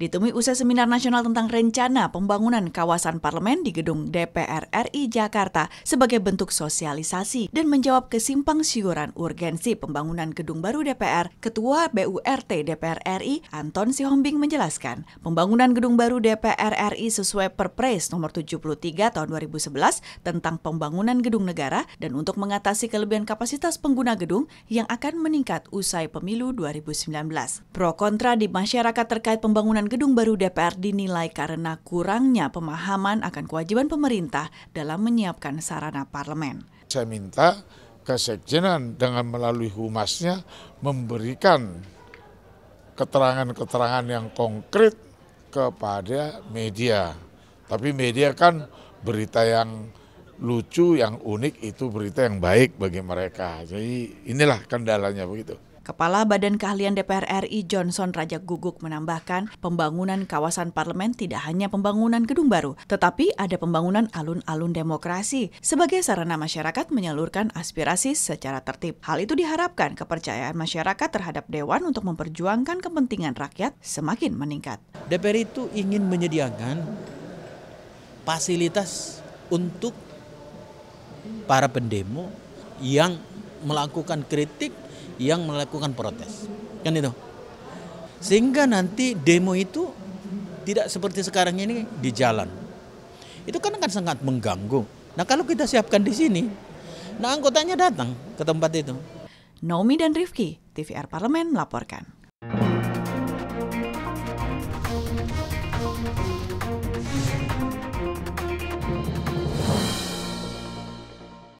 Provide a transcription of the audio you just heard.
Ditemui usai seminar nasional tentang rencana pembangunan kawasan parlemen di gedung DPR RI Jakarta sebagai bentuk sosialisasi dan menjawab kesimpang siuran urgensi pembangunan gedung baru DPR, Ketua BURT DPR RI Anton Sihombing menjelaskan, pembangunan gedung baru DPR RI sesuai Perpres nomor 73 tahun 2011 tentang pembangunan gedung negara dan untuk mengatasi kelebihan kapasitas pengguna gedung yang akan meningkat usai pemilu 2019. Pro kontra di masyarakat terkait pembangunan gedung baru DPR dinilai karena kurangnya pemahaman akan kewajiban pemerintah dalam menyiapkan sarana parlemen. Saya minta kesekjenan dengan melalui humasnya memberikan keterangan-keterangan yang konkret kepada media. Tapi media kan berita yang lucu, yang unik itu berita yang baik bagi mereka. Jadi inilah kendalanya begitu. Kepala Badan Keahlian DPR RI Johnson Raja Guguk menambahkan, pembangunan kawasan parlemen tidak hanya pembangunan gedung baru, tetapi ada pembangunan alun-alun demokrasi sebagai sarana masyarakat menyalurkan aspirasi secara tertib. Hal itu diharapkan kepercayaan masyarakat terhadap dewan untuk memperjuangkan kepentingan rakyat semakin meningkat. DPR itu ingin menyediakan fasilitas untuk para pendemo yang melakukan kritik yang melakukan protes. Kan itu. Sehingga nanti demo itu tidak seperti sekarang ini di jalan. Itu kan akan sangat mengganggu. Nah kalau kita siapkan di sini, nah anggotanya datang ke tempat itu. Naomi dan Rifki, TVR Parlemen melaporkan.